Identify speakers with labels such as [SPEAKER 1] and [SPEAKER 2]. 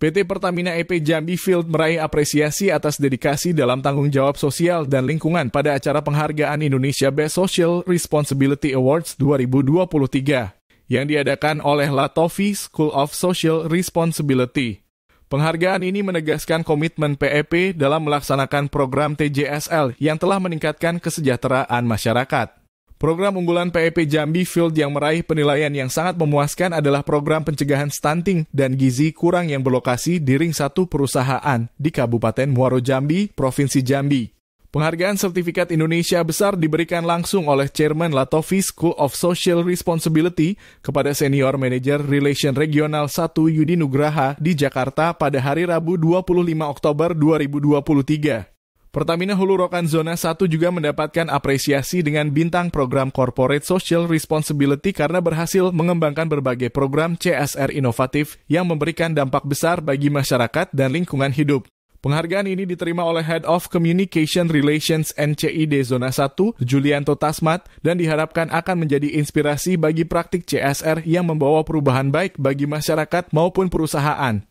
[SPEAKER 1] PT Pertamina EP Jambi Field meraih apresiasi atas dedikasi dalam tanggung jawab sosial dan lingkungan pada acara penghargaan Indonesia Best Social Responsibility Awards 2023 yang diadakan oleh Latofi School of Social Responsibility. Penghargaan ini menegaskan komitmen PEP e dalam melaksanakan program TJSL yang telah meningkatkan kesejahteraan masyarakat. Program unggulan PEP e Jambi Field yang meraih penilaian yang sangat memuaskan adalah program pencegahan stunting dan gizi kurang yang berlokasi di ring satu perusahaan di Kabupaten Muaro Jambi, Provinsi Jambi. Penghargaan sertifikat Indonesia besar diberikan langsung oleh Chairman Latofi School of Social Responsibility kepada Senior Manager Relation Regional 1 Yudi Nugraha di Jakarta pada hari Rabu 25 Oktober 2023. Pertamina Hulu Rokan Zona 1 juga mendapatkan apresiasi dengan bintang program Corporate Social Responsibility karena berhasil mengembangkan berbagai program CSR inovatif yang memberikan dampak besar bagi masyarakat dan lingkungan hidup. Penghargaan ini diterima oleh Head of Communication Relations NCID Zona 1, Julianto Tasmat, dan diharapkan akan menjadi inspirasi bagi praktik CSR yang membawa perubahan baik bagi masyarakat maupun perusahaan.